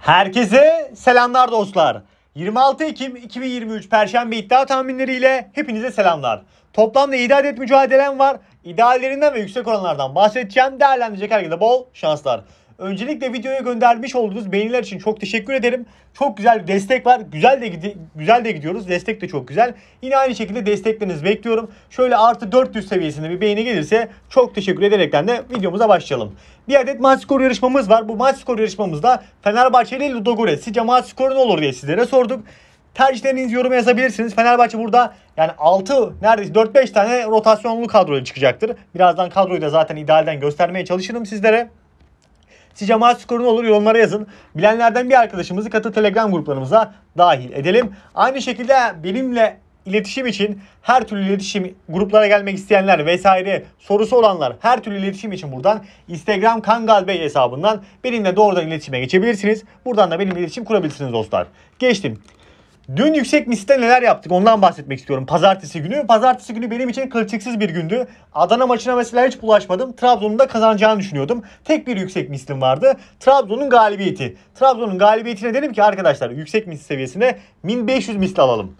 Herkese selamlar dostlar. 26 Ekim 2023 Perşembe iddia tahminleriyle hepinize selamlar. Toplamda 7 adet mücadelem var. İdeallerinden ve yüksek oranlardan bahsedeceğim. Değerlendirecek herkese bol şanslar. Öncelikle videoya göndermiş olduğunuz beğeniler için çok teşekkür ederim. Çok güzel bir destek var. Güzel de güzel de gidiyoruz. Destek de çok güzel. Yine aynı şekilde desteklerinizi bekliyorum. Şöyle artı 400 seviyesinde bir beğeni gelirse çok teşekkür ederekten de videomuza başlayalım. Bir adet maç skoru yarışmamız var. Bu maç skoru yarışmamızda Fenerbahçe ile Ludogore sizce maç skoru ne olur diye sizlere sorduk. Tercihlerinizi yoruma yazabilirsiniz. Fenerbahçe burada yani 6 neredeyse 4-5 tane rotasyonlu kadroyla çıkacaktır. Birazdan kadroyu da zaten idealden göstermeye çalışırım sizlere. Sizce maç skoru ne olur yorumlara yazın. Bilenlerden bir arkadaşımızı katı Telegram gruplarımıza dahil edelim. Aynı şekilde benimle iletişim için her türlü iletişim gruplara gelmek isteyenler vesaire sorusu olanlar her türlü iletişim için buradan Instagram Kangal Bey hesabından benimle doğrudan iletişime geçebilirsiniz. Buradan da benimle iletişim kurabilirsiniz dostlar. Geçtim. Dün yüksek misite neler yaptık ondan bahsetmek istiyorum. Pazartesi günü. Pazartesi günü benim için kılçıksız bir gündü. Adana maçına mesela hiç bulaşmadım. Trabzon'un da kazanacağını düşünüyordum. Tek bir yüksek mislim vardı. Trabzon'un galibiyeti. Trabzon'un galibiyetine dedim ki arkadaşlar yüksek mis seviyesine 1500 misli alalım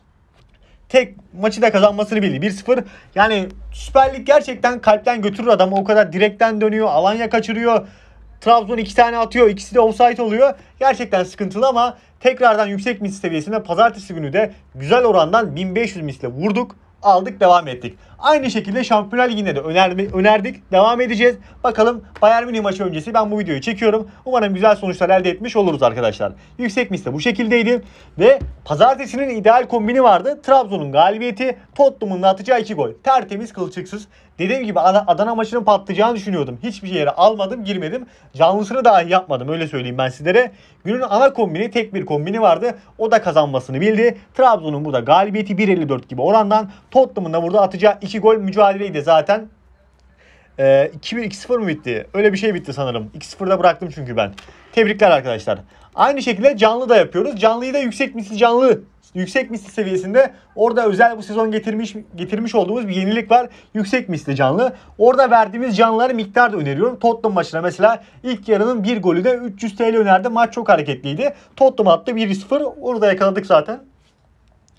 tek maçı da kazanmasını bildi. 1-0 yani Süper Lig gerçekten kalpten götürür adam. O kadar direkten dönüyor. Alanya kaçırıyor. Trabzon iki tane atıyor. İkisi de offside oluyor. Gerçekten sıkıntılı ama Tekrardan yüksek mis seviyesine pazartesi günü de güzel orandan 1500 misle vurduk, aldık, devam ettik. Aynı şekilde Şampiyonlar Ligi'nde de önerme, önerdik. Devam edeceğiz. Bakalım Bayern Münih maçı öncesi ben bu videoyu çekiyorum. Umarım güzel sonuçlar elde etmiş oluruz arkadaşlar. Yüksek misli bu şekildeydi. Ve pazartesinin ideal kombini vardı. Trabzon'un galibiyeti Tottenham'ın atacağı 2 gol. Tertemiz kılçıksız. Dediğim gibi Adana maçının patlayacağını düşünüyordum. Hiçbir yere almadım, girmedim. Canlısını dahi yapmadım öyle söyleyeyim ben sizlere. Günün ana kombini tek bir kombini vardı. O da kazanmasını bildi. Trabzon'un burada galibiyeti 1.54 gibi orandan Tottenham'ın da burada atacağı 2 2 gol mücadeleydi zaten. E, 2-1 2-0 mı bitti? Öyle bir şey bitti sanırım. 2-0'da bıraktım çünkü ben. Tebrikler arkadaşlar. Aynı şekilde canlı da yapıyoruz. Canlıyı da yüksek misli canlı yüksek misli seviyesinde orada özel bu sezon getirmiş getirmiş olduğumuz bir yenilik var. Yüksek misli canlı. Orada verdiğimiz canlıları miktar da öneriyorum. Tottenham maçına mesela ilk yarının bir golü de 300 TL önerdi. Maç çok hareketliydi. Tottenham attı 1-0. Orada yakaladık zaten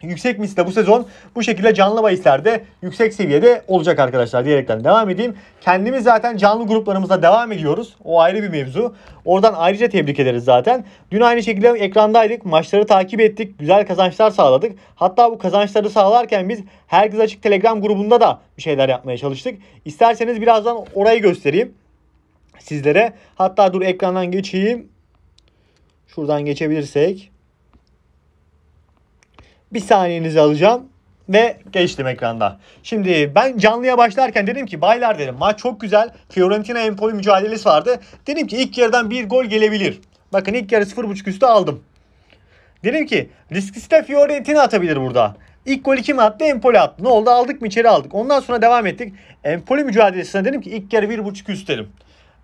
yüksek misle bu sezon bu şekilde canlı bahislerde yüksek seviyede olacak arkadaşlar diyerekten devam edeyim. Kendimiz zaten canlı gruplarımızda devam ediyoruz. O ayrı bir mevzu. Oradan ayrıca tebrik ederiz zaten. Dün aynı şekilde ekrandaydık. Maçları takip ettik. Güzel kazançlar sağladık. Hatta bu kazançları sağlarken biz Herkes Açık Telegram grubunda da bir şeyler yapmaya çalıştık. İsterseniz birazdan orayı göstereyim sizlere. Hatta dur ekrandan geçeyim. Şuradan geçebilirsek. Bir saniyenizi alacağım ve geçtim ekranda. Şimdi ben canlıya başlarken dedim ki baylar dedim maç çok güzel. Fiorentina Empoli mücadelesi vardı. Dedim ki ilk yarıdan bir gol gelebilir. Bakın ilk yarı 0.5 üstü aldım. Dedim ki risklisi de Fiorentina atabilir burada. İlk golü kim attı? Empoli attı. Ne oldu? Aldık mı içeri aldık. Ondan sonra devam ettik. Empoli mücadelesine dedim ki ilk yarı 1.5 üst dedim.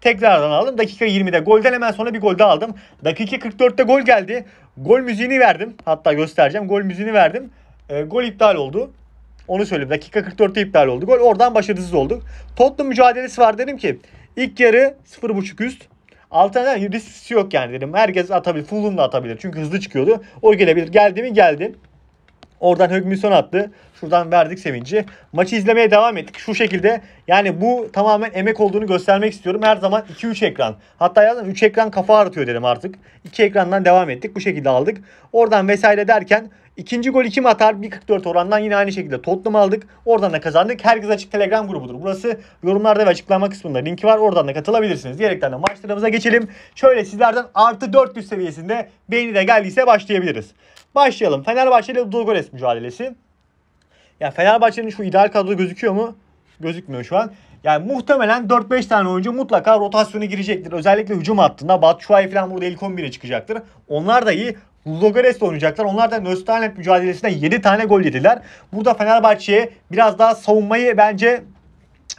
Tekrardan aldım. Dakika 20'de golden hemen sonra bir gol daha aldım. Dakika 44'te gol geldi. Gol müziğini verdim. Hatta göstereceğim. Gol müziğini verdim. E, gol iptal oldu. Onu söyleyeyim. Dakika 44'te iptal oldu. Gol oradan başarısız olduk. Tottenham mücadelesi var dedim ki İlk yarı 0.5 üst. Alternatif risk yok yani dedim. Herkes atabilir. Fulham da atabilir. Çünkü hızlı çıkıyordu. O gelebilir. Geldi mi geldi. Oradan Högmüson attı. Şuradan verdik sevinci. Maçı izlemeye devam ettik. Şu şekilde yani bu tamamen emek olduğunu göstermek istiyorum. Her zaman 2-3 ekran. Hatta yazdım 3 ekran kafa artıyor dedim artık. 2 ekrandan devam ettik. Bu şekilde aldık. Oradan vesaire derken İkinci golü kim atar? 1.44 orandan yine aynı şekilde Tottenham aldık. Oradan da kazandık. Herkes Açık Telegram grubudur. Burası yorumlarda ve açıklama kısmında linki var. Oradan da katılabilirsiniz. Diyerekten de maçlarımıza geçelim. Şöyle sizlerden artı 400 seviyesinde beğeni de geldiyse başlayabiliriz. Başlayalım. Fenerbahçe ile Dolgores mücadelesi. Ya Fenerbahçe'nin şu ideal kadro gözüküyor mu? Gözükmüyor şu an. Yani muhtemelen 4-5 tane oyuncu mutlaka rotasyona girecektir. Özellikle hücum hattında Batshuayi falan burada ilk 11'e çıkacaktır. Onlar da iyi. Logares'le oynayacaklar. Onlar da Nösterland mücadelesinde 7 tane gol yediler. Burada Fenerbahçe'ye biraz daha savunmayı bence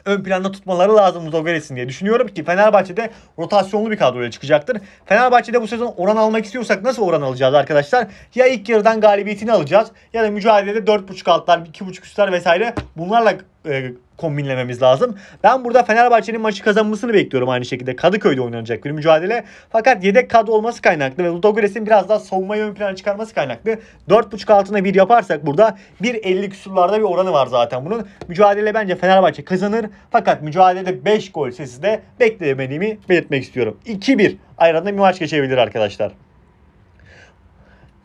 ön planda tutmaları lazım Zogares'in diye düşünüyorum ki Fenerbahçe'de rotasyonlu bir kadroya çıkacaktır. Fenerbahçe'de bu sezon oran almak istiyorsak nasıl oran alacağız arkadaşlar? Ya ilk yarıdan galibiyetini alacağız ya da mücadelede 4.5 altlar, 2.5 üstler vesaire bunlarla e, kombinlememiz lazım. Ben burada Fenerbahçe'nin maçı kazanmasını bekliyorum aynı şekilde. Kadıköy'de oynanacak bir mücadele. Fakat yedek kadro olması kaynaklı ve Ludogorets'in biraz daha savunmayı ön plana çıkarması kaynaklı. 4.5 altına bir yaparsak burada 1.50 küsurlarda bir oranı var zaten bunun. Mücadele bence Fenerbahçe kazanır. Fakat mücadelede 5 gol sesi de beklemediğimi belirtmek istiyorum. 2-1 ayranında bir maç geçebilir arkadaşlar.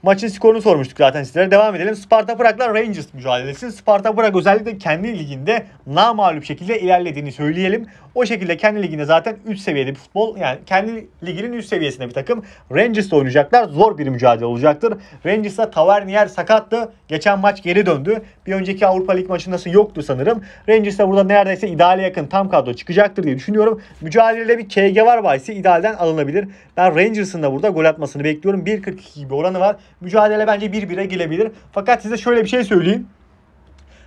Maçın skorunu sormuştuk zaten sizlere. Devam edelim. Sparta Prag'la Rangers mücadelesi. Sparta Prag özellikle kendi liginde na şekilde ilerlediğini söyleyelim. O şekilde kendi liginde zaten üst seviyede bir futbol yani kendi liginin üst seviyesinde bir takım. Rangers'la oynayacaklar. Zor bir mücadele olacaktır. Rangers'la Tavernier sakattı. Geçen maç geri döndü. Bir önceki Avrupa Lig maçında yoktu sanırım. Rangers'la burada neredeyse ideale yakın tam kadro çıkacaktır diye düşünüyorum. Mücadelede bir KG var bahisi idealden alınabilir. Ben Rangers'ın da burada gol atmasını bekliyorum. 1.42 gibi oranı var. Mücadele bence 1-1'e gelebilir. Fakat size şöyle bir şey söyleyeyim.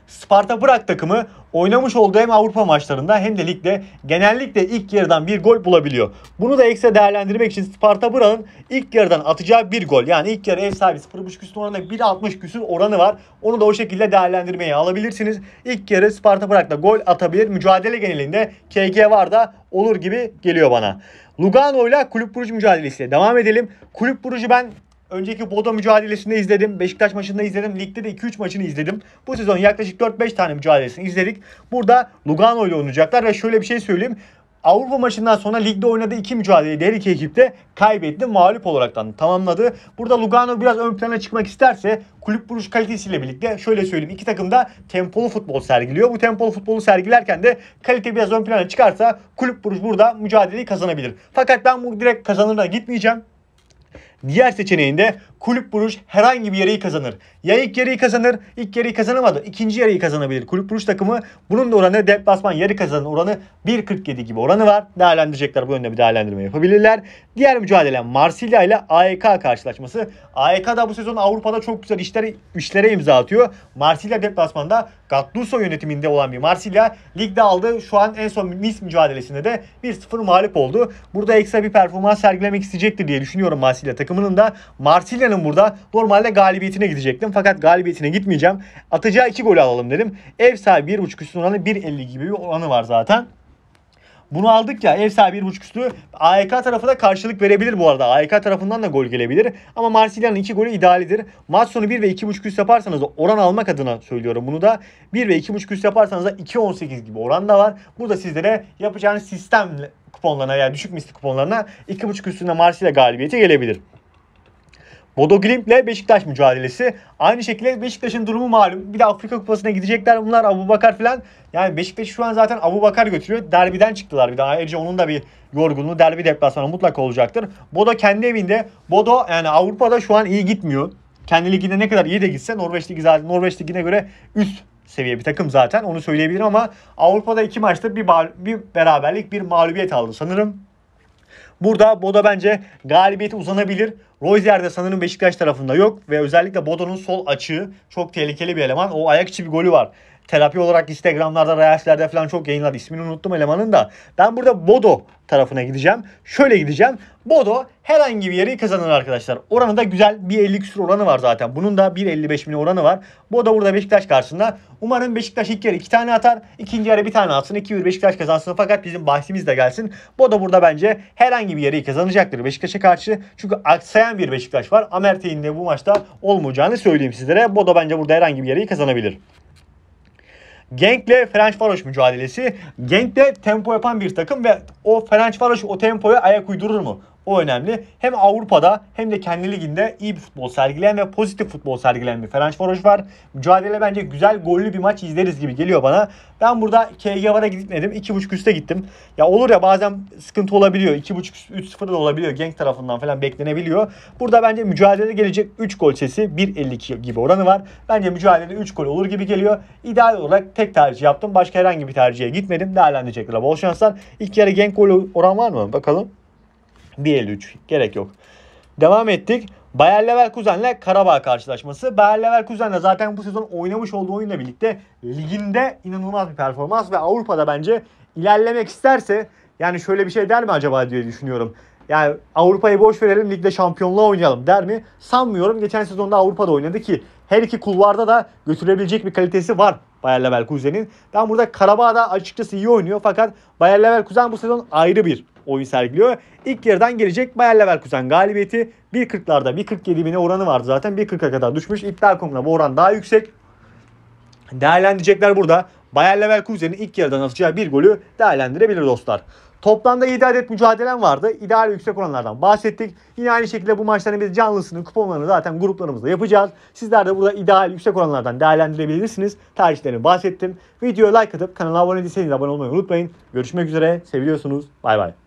Sparta Bırak takımı oynamış olduğu hem Avrupa maçlarında hem de ligde genellikle ilk yarıdan bir gol bulabiliyor. Bunu da ekstra değerlendirmek için Sparta Bırak'ın ilk yarıdan atacağı bir gol. Yani ilk yarı ev sahibi 0.5 küsur oranında 1.60 küsur oranı var. Onu da o şekilde değerlendirmeye alabilirsiniz. İlk yarı Sparta Bırak'ta gol atabilir. Mücadele genelinde KG var da olur gibi geliyor bana. Lugano ile Kulüp Burucu mücadelesiyle devam edelim. Kulüp Burucu ben Önceki Bodo mücadelesini izledim. Beşiktaş maçını izledim. Ligde de 2-3 maçını izledim. Bu sezon yaklaşık 4-5 tane mücadelesini izledik. Burada Lugano ile oynayacaklar ve şöyle bir şey söyleyeyim. Avrupa maçından sonra ligde oynadığı iki mücadeleyi her iki ekipte kaybetti. Mağlup olaraktan tamamladı. Burada Lugano biraz ön plana çıkmak isterse kulüp buruş kalitesiyle birlikte şöyle söyleyeyim. iki takım da tempolu futbol sergiliyor. Bu tempolu futbolu sergilerken de kalite biraz ön plana çıkarsa kulüp buruş burada mücadeleyi kazanabilir. Fakat ben bu direkt kazanırına gitmeyeceğim. Diğer seçeneğinde kulüp buruş herhangi bir yeri kazanır. Ya ilk yarıyı kazanır, ilk yarıyı kazanamadı. ikinci yarıyı kazanabilir. Kulüp Buruş takımı bunun da oranı deplasman yarı kazanan oranı 1.47 gibi oranı var. Değerlendirecekler. Bu yönde bir değerlendirme yapabilirler. Diğer mücadele Marsilya ile AEK karşılaşması. AEK da bu sezon Avrupa'da çok güzel işlere, işlere imza atıyor. Marsilya deplasmanda Gattuso yönetiminde olan bir Marsilya ligde aldı. Şu an en son Nice mücadelesinde de 1-0 mağlup oldu. Burada ekstra bir performans sergilemek isteyecektir diye düşünüyorum Marsilya takımının da. Marsilya'nın burada normalde galibiyetine gidecektim fakat galibiyetine gitmeyeceğim. Atacağı 2 golü alalım dedim. Ev sahibi 1.5 üstün oranı 1.50 gibi bir oranı var zaten. Bunu aldık ya ev sahibi 1.5 üstü. AEK tarafı da karşılık verebilir bu arada. AEK tarafından da gol gelebilir. Ama Marsilya'nın 2 golü idealidir. Maç sonu 1 ve 2.5 üstü yaparsanız oran almak adına söylüyorum bunu da. 1 ve 2.5 üstü yaparsanız da 2.18 gibi oran da var. Bu da sizlere yapacağınız sistem kuponlarına yani düşük misli kuponlarına 2.5 üstünde Marsilya galibiyeti gelebilir. Bodo Glimp'le Beşiktaş mücadelesi. Aynı şekilde Beşiktaş'ın durumu malum. Bir de Afrika Kupası'na gidecekler bunlar Abu Bakar falan. Yani Beşiktaş şu an zaten Abu Bakar götürüyor. Derbiden çıktılar bir daha. Ayrıca onun da bir yorgunluğu derbi deplasmanı mutlaka olacaktır. Bodo kendi evinde. Bodo yani Avrupa'da şu an iyi gitmiyor. Kendi liginde ne kadar iyi de gitse Norveç ligi zaten Norveç ligine göre üst seviye bir takım zaten onu söyleyebilirim ama Avrupa'da iki maçta bir, bir beraberlik bir mağlubiyet aldı sanırım. Burada Bodo bence galibiyete uzanabilir. Rozier de sanırım Beşiktaş tarafında yok ve özellikle Bodo'nun sol açığı çok tehlikeli bir eleman. O ayak içi bir golü var terapi olarak Instagram'larda, Reels'lerde falan çok yayınlar. İsmini unuttum elemanın da. Ben burada Bodo tarafına gideceğim. Şöyle gideceğim. Bodo herhangi bir yeri kazanır arkadaşlar. Oranı da güzel. 1.50 küsur oranı var zaten. Bunun da 1.55 bin oranı var. Bodo burada Beşiktaş karşısında. Umarım Beşiktaş ilk yarı 2 tane atar. ikinci yarı bir tane atsın. 2-1 Beşiktaş kazansın. Fakat bizim bahsimiz de gelsin. Bodo burada bence herhangi bir yeri kazanacaktır Beşiktaş'a karşı. Çünkü aksayan bir Beşiktaş var. Amertey'in de bu maçta olmayacağını söyleyeyim sizlere. Bodo bence burada herhangi bir yeri kazanabilir. Genk'le Ferencvaros mücadelesi. Genk de tempo yapan bir takım ve o Ferencvaros o tempoya ayak uydurur mu? O önemli. Hem Avrupa'da hem de kendi liginde iyi bir futbol sergileyen ve pozitif futbol sergileyen bir Ferencvaros var. Mücadele bence güzel gollü bir maç izleriz gibi geliyor bana. Ben burada KG vara gitmedim. 2.5 üste gittim. Ya olur ya bazen sıkıntı olabiliyor. 2.5 3-0 da olabiliyor. Genk tarafından falan beklenebiliyor. Burada bence mücadele gelecek 3 gol sesi 1.52 gibi oranı var. Bence mücadelede 3 gol olur gibi geliyor. İdeal olarak tek tercih yaptım. Başka herhangi bir tercihe gitmedim. Değerlendirecekler. Bol şanslar. İlk yarı Genk golü oran var mı? Bakalım. 1.53 gerek yok. Devam ettik. Bayer Leverkusen'le Karabağ karşılaşması. Bayer Leverkusen'le zaten bu sezon oynamış olduğu oyunla birlikte liginde inanılmaz bir performans ve Avrupa'da bence ilerlemek isterse yani şöyle bir şey der mi acaba diye düşünüyorum. Yani Avrupa'yı boş verelim ligde şampiyonluğa oynayalım der mi? Sanmıyorum. Geçen sezonda Avrupa'da oynadı ki her iki kulvarda da götürebilecek bir kalitesi var Bayer Leverkusen'in. Ben burada Karabağ'da açıkçası iyi oynuyor fakat Bayer Leverkusen bu sezon ayrı bir oyun sergiliyor. İlk yarıdan gelecek Bayer Leverkusen galibiyeti 1.40'larda 1.47 bine oranı vardı zaten 1.40'a kadar düşmüş. İddia.com'da bu oran daha yüksek. Değerlendirecekler burada. Bayer Leverkusen'in ilk yarıdan atacağı bir golü değerlendirebilir dostlar. Toplamda 7 adet mücadelem vardı. İdeal yüksek oranlardan bahsettik. Yine aynı şekilde bu maçların biz canlısını, kuponlarını zaten gruplarımızda yapacağız. Sizler de burada ideal yüksek oranlardan değerlendirebilirsiniz. Tercihlerini bahsettim. Videoya like atıp kanala abone değilseniz abone olmayı unutmayın. Görüşmek üzere. Seviyorsunuz. Bay bay.